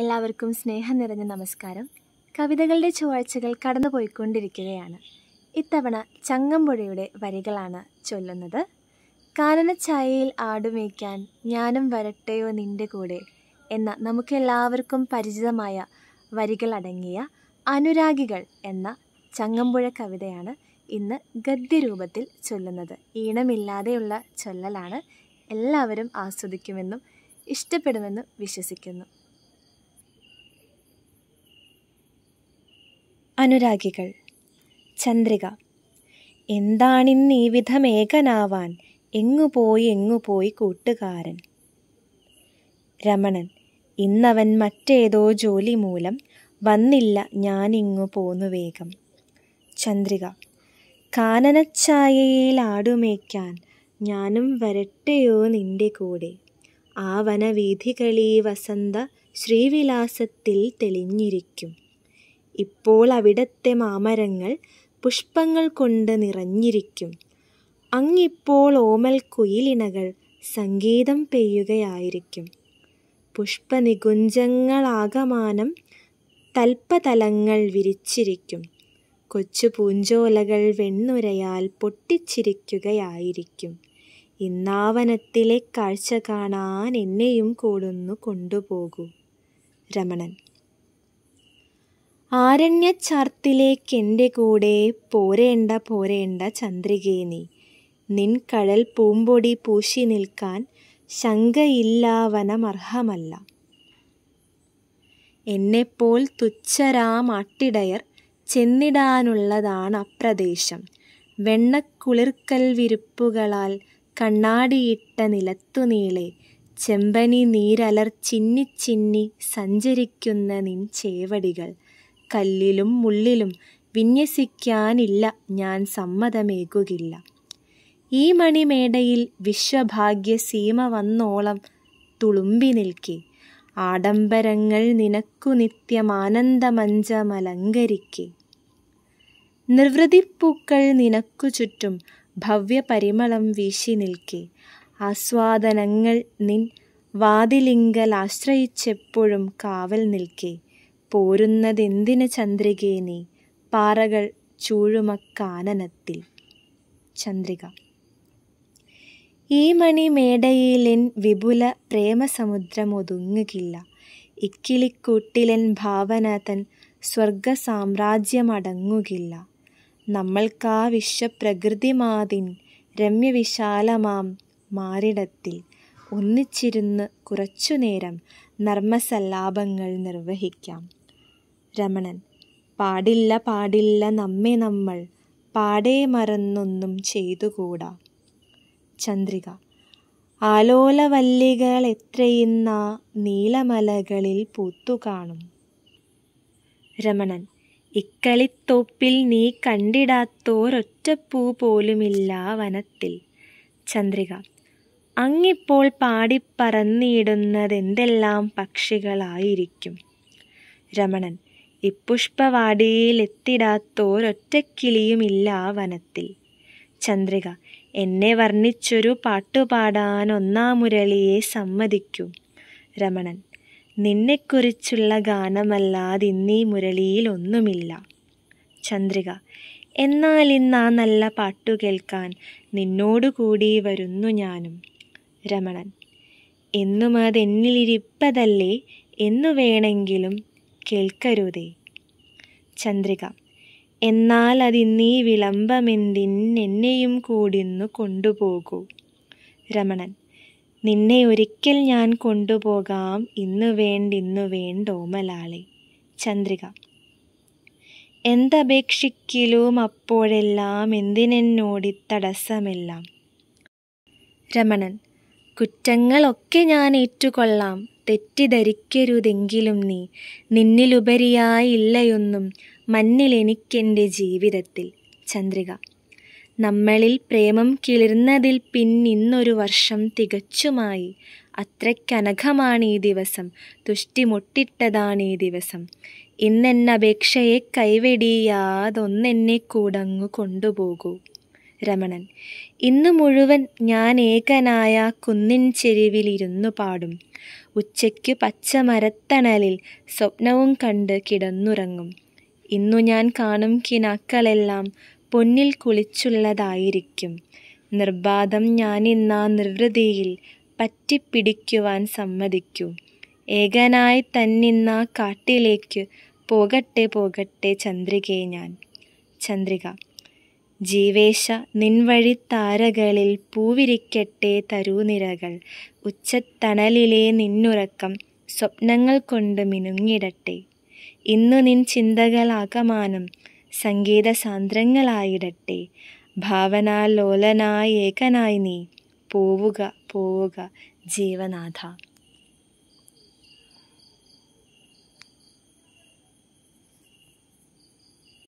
എല്ലാവർക്കും സ്നേഹം നിറഞ്ഞ നമസ്കാരം കവിതകളുടെ ചൊവ്വാഴ്ചകൾ കടന്നുപോയിക്കൊണ്ടിരിക്കുകയാണ് ഇത്തവണ ചങ്ങമ്പുഴയുടെ വരികളാണ് ചൊല്ലുന്നത് കാനനച്ചായയിൽ ആടുമേയ്ക്കാൻ ഞാനും വരട്ടെയോ നിന്റെ കൂടെ എന്ന നമുക്കെല്ലാവർക്കും പരിചിതമായ വരികളടങ്ങിയ അനുരാഗികൾ എന്ന ചങ്ങമ്പുഴ കവിതയാണ് ഇന്ന് ഗദ്യരൂപത്തിൽ ചൊല്ലുന്നത് ഈണമില്ലാതെയുള്ള ചൊല്ലലാണ് എല്ലാവരും ആസ്വദിക്കുമെന്നും ഇഷ്ടപ്പെടുമെന്നും വിശ്വസിക്കുന്നു അനുരാഗികൾ ചന്ദ്രിക എന്താണിന്ന് ഈ വിധം ഏകനാവാൻ എങ്ങുപോയി എങ്ങുപോയി കൂട്ടുകാരൻ രമണൻ ഇന്നവൻ മറ്റേതോ ജോലി മൂലം വന്നില്ല ഞാനിങ്ങു പോന്നു വേഗം ചന്ദ്രിക കാനനച്ചായയിൽ ആടുമേക്കാൻ ഞാനും വരട്ടെയോ നിന്റെ കൂടെ ആ വനവീഥികളീ വസന്ത ശ്രീവിലാസത്തിൽ തെളിഞ്ഞിരിക്കും ഇപ്പോൾ അവിടത്തെ മാമരങ്ങൾ പുഷ്പങ്ങൾ കൊണ്ട് നിറഞ്ഞിരിക്കും അങ്ങിപ്പോൾ ഓമൽ കുയിലിണകൾ സംഗീതം പെയ്യുകയായിരിക്കും പുഷ്പനികുഞ്ചങ്ങളാകമാനം തൽപ്പതലങ്ങൾ വിരിച്ചിരിക്കും കൊച്ചു പൂഞ്ചോലകൾ വെണ്ണുരയാൽ പൊട്ടിച്ചിരിക്കുകയായിരിക്കും ഇന്നാവനത്തിലെ കാഴ്ച കാണാൻ എന്നെയും കൂടുന്നു കൊണ്ടുപോകൂ രമണൻ ആരണ്യച്ചാർത്തിലേക്കെൻ്റെ കൂടെ പോരേണ്ട പോരേണ്ട ചന്ദ്രികേ നീ നിൻ കഴൽ പൂമ്പൊടി പൂശി നിൽക്കാൻ ശങ്കയില്ലാവനമർഹമല്ല എന്നെപ്പോൾ തുച്ഛരാമാട്ടിടയർ ചെന്നിടാനുള്ളതാണ് അപ്രദേശം വെണ്ണക്കുളിർക്കൽ വിരുപ്പുകളാൽ കണ്ണാടിയിട്ട നിലത്തുനീളെ ചെമ്പനി നീരലർ ചിന്നി ചിന്നി സഞ്ചരിക്കുന്ന നിൻ ചേവടികൾ കല്ലിലും മുള്ളിലും വിന്യസിക്കാനില്ല ഞാൻ സമ്മതമേകുകില്ല ഈ മണിമേടയിൽ വിശ്വഭാഗ്യ സീമ വന്നോളം തുളുമ്പി നിൽക്കെ ആഡംബരങ്ങൾ നിനക്കു നിത്യമാനന്ദമഞ്ചമലങ്കരിക്കെ നിർവൃതിപ്പൂക്കൾ നിനക്കു ചുറ്റും ഭവ്യപരിമളം വീശി നിൽക്കെ ആസ്വാദനങ്ങൾ നിൻ വാതിലിങ്കൽ ആശ്രയിച്ചെപ്പോഴും കാവൽ നിൽക്കേ പോരുന്നതെന്തിന് ചന്ദ്രികേ നീ പാറകൾ ചൂഴുമക്കാനനത്തിൽ ചന്ദ്രിക ഈ മണിമേടയിലെൻ വിപുല പ്രേമസമുദ്രമൊതുങ്ങുകില്ല ഇക്കിളിക്കൂട്ടിലെൻ ഭാവനാഥൻ തൻ സ്വർഗസാമ്രാജ്യമടങ്ങുകില്ല നമ്മൾക്കാ വിശ്വപ്രകൃതിമാതിൻ രമ്യവിശാലമാം മാറിടത്തിൽ ഒന്നിച്ചിരുന്ന് കുറച്ചുനേരം നർമ്മസല്ലാപങ്ങൾ നിർവഹിക്കാം രമണൻ പാടില്ല പാടില്ല നമ്മെ നമ്മൾ പാടേ മറന്നൊന്നും ചെയ്തുകൂടാ ചന്ദ്രിക ആലോലവല്ലികൾ എത്രയെന്ന നീലമലകളിൽ പൂത്തു കാണും രമണൻ ഇക്കളിത്തോപ്പിൽ നീ കണ്ടിടാത്തോരൊറ്റപ്പൂ പോലുമില്ല വനത്തിൽ ചന്ദ്രിക അങ്ങിപ്പോൾ പാടിപ്പറന്നിടുന്നതെന്തെല്ലാം പക്ഷികളായിരിക്കും രമണൻ ഇപ്പുഷ്പവാടിയിലെത്തിടാത്തോരൊറ്റക്കിളിയുമില്ല ആ വനത്തിൽ ചന്ദ്രിക എന്നെ വർണ്ണിച്ചൊരു ഒന്നാം മുരളിയെ സമ്മതിക്കൂ രമണൻ നിന്നെക്കുറിച്ചുള്ള ഇന്നീ മുരളിയിൽ ഒന്നുമില്ല ചന്ദ്രിക എന്നാൽ ഇന്ന് ആ നല്ല പാട്ടു കേൾക്കാൻ നിന്നോടുകൂടി വരുന്നു ഞാനും രമണൻ എന്നും അതെന്നിലിരിപ്പതല്ലേ എന്നു വേണമെങ്കിലും കേൾക്കരുതേ ചന്ദ്രിക എന്നാൽ അതിന്നീ വിളംബമെന്തിൻ എന്നെയും കൂടിന്നു കൊണ്ടുപോകൂ രമണൻ നിന്നെ ഒരിക്കൽ ഞാൻ കൊണ്ടുപോകാം ഇന്നു വേണ്ട വേണ്ടോമലാളെ ചന്ദ്രിക എന്തപേക്ഷിക്കലും അപ്പോഴെല്ലാം എന്തിനെന്നോടി തടസ്സമെല്ലാം രമണൻ കുറ്റങ്ങളൊക്കെ ഞാൻ ഏറ്റുകൊള്ളാം തെറ്റിദ്ധരിക്കരുതെങ്കിലും നീ നിന്നിലുപരിയായില്ലയൊന്നും മണ്ണിലെനിക്കെൻ്റെ ജീവിതത്തിൽ ചന്ദ്രിക നമ്മളിൽ പ്രേമം കിളിർന്നതിൽ പിന്നിന്നൊരു വർഷം തികച്ചുമായി ഈ ദിവസം ഈ ദിവസം ഇന്നെന്നപേക്ഷയെ കൈവെടിയാതൊന്നെന്നെ കൂടങ്ങു കൊണ്ടുപോകൂ രമണൻ ഇന്നു മുഴുവൻ ഞാൻ ഏകനായ കുന്നിൻ ചെരുവിലിരുന്നു പാടും ഉച്ചയ്ക്ക് പച്ചമരത്തണലിൽ സ്വപ്നവും കണ്ട് കിടന്നുറങ്ങും ഇന്നു ഞാൻ കാണും കിനാക്കളെല്ലാം പൊന്നിൽ കുളിച്ചുള്ളതായിരിക്കും നിർബാധം ഞാൻ ഇന്നാ നിർവൃതിയിൽ പറ്റിപ്പിടിക്കുവാൻ സമ്മതിക്കൂ ഏകനായി തന്നിന്ന കാട്ടിലേക്ക് പോകട്ടെ പോകട്ടെ ചന്ദ്രികയെ ഞാൻ ചന്ദ്രിക ജീവേശ നിൻവഴി താരകളിൽ പൂവിരിക്കട്ടെ തരൂനിരകൾ ഉച്ചത്തണലിലെ നിന്നുറക്കം സ്വപ്നങ്ങൾ കൊണ്ട് മിനുങ്ങിടട്ടെ ഇന്നു നിൻ ചിന്തകളാകമാനം സംഗീത സാന്ദ്രങ്ങളായിടട്ടെ ഭാവനാലോലനായേകനായി നീ പോവുക പോവുക ജീവനാഥ